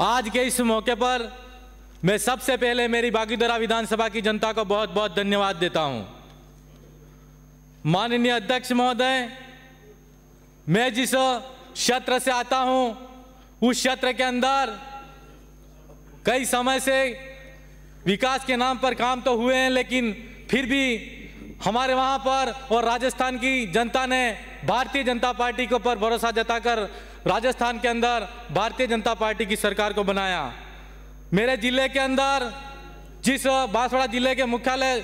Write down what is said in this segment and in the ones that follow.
आज के इस मौके पर मैं सबसे पहले मेरी बागीदरा विधानसभा की जनता को बहुत बहुत धन्यवाद देता हूं माननीय अध्यक्ष महोदय मैं जिस क्षेत्र से आता हूं उस क्षेत्र के अंदर कई समय से विकास के नाम पर काम तो हुए हैं लेकिन फिर भी हमारे वहां पर और राजस्थान की जनता ने भारतीय जनता पार्टी के ऊपर भरोसा जताकर राजस्थान के अंदर भारतीय जनता पार्टी की सरकार को बनाया मेरे जिले के अंदर जिस बांसवाड़ा जिले के मुख्यालय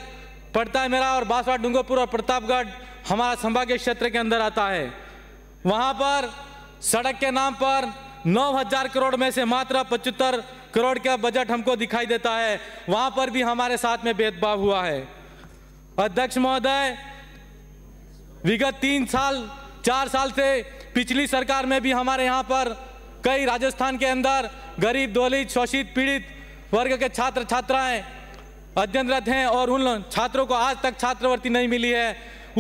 पड़ता है मेरा और बांसवाड़ा डूंगरपुर और प्रतापगढ़ हमारा संभागीय क्षेत्र के अंदर आता है वहाँ पर सड़क के नाम पर 9000 करोड़ में से मात्र पचहत्तर करोड़ का बजट हमको दिखाई देता है वहाँ पर भी हमारे साथ में भेदभाव हुआ है अध्यक्ष महोदय विगत तीन साल चार साल से पिछली सरकार में भी हमारे यहाँ पर कई राजस्थान के अंदर गरीब दलित शोषित पीड़ित वर्ग के छात्र छात्राएं अध्ययनरत हैं और उन छात्रों को आज तक छात्रवृत्ति नहीं मिली है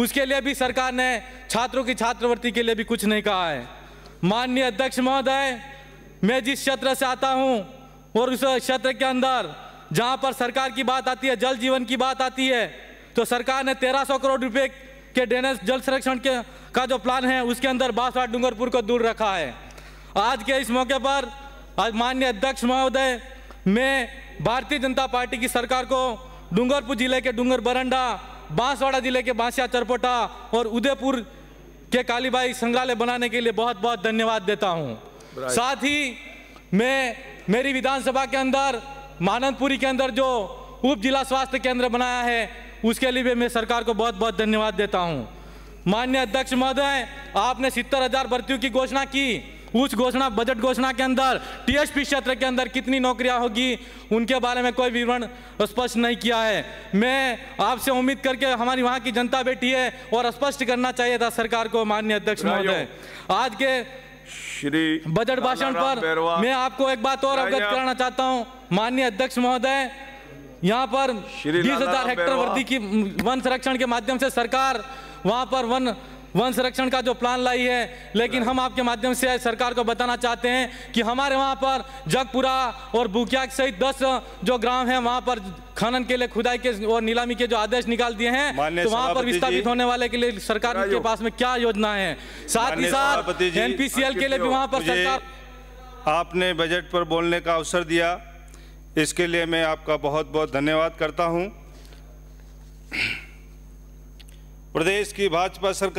उसके लिए भी सरकार ने छात्रों की छात्रवृत्ति के लिए भी कुछ नहीं कहा है माननीय अध्यक्ष महोदय मैं जिस क्षेत्र से आता हूँ और उस क्षेत्र के अंदर जहाँ पर सरकार की बात आती है जल जीवन की बात आती है तो सरकार ने 1300 करोड़ रुपए के ड्रेनेज जल संरक्षण के का जो प्लान है उसके अंदर बासवाड़ डूंगरपुर को दूर रखा है आज के इस मौके पर आज माननीय अध्यक्ष महोदय मैं भारतीय जनता पार्टी की सरकार को डूंगरपुर जिले के डूंगर बरंडा बांसवाड़ा जिले के बांसिया चरपोटा और उदयपुर के कालीबाई संग्रहालय बनाने के लिए बहुत बहुत धन्यवाद देता हूँ साथ ही मैं मेरी विधानसभा के अंदर मानंदपुरी के अंदर जो उप जिला स्वास्थ्य केंद्र बनाया है उसके लिए भी मैं सरकार को बहुत बहुत धन्यवाद देता हूँ माननीय अध्यक्ष महोदय आपने सितर हजार भर्तियों की घोषणा की उस घोषणा बजट घोषणा के अंदर टीएसपी क्षेत्र के अंदर कितनी नौकरियां होगी उनके बारे में कोई विवरण स्पष्ट नहीं किया है मैं आपसे उम्मीद करके हमारी वहां की जनता बैठी है और स्पष्ट करना चाहिए था सरकार को माननीय अध्यक्ष महोदय आज के श्री बजट भाषण पर मैं आपको एक बात और अवगत कराना चाहता हूँ माननीय अध्यक्ष महोदय यहाँ पर बीस हजार हेक्टर वर्दी की वन संरक्षण के माध्यम से सरकार वहाँ पर वन वन संरक्षण का जो प्लान लाई है लेकिन हम आपके माध्यम से सरकार को बताना चाहते हैं कि हमारे वहाँ पर जगपुरा और बुकिया सहित दस जो ग्राम है वहाँ पर खनन के लिए खुदाई के और नीलामी के जो आदेश निकाल दिए हैं तो वहाँ पर विस्थापित होने वाले के लिए सरकार के पास में क्या योजना है साथ ही साथ एनपीसीएल के लिए भी वहाँ पर सरकार आपने बजट पर बोलने का अवसर दिया इसके लिए मैं आपका बहुत बहुत धन्यवाद करता हूं प्रदेश की भाजपा सरकार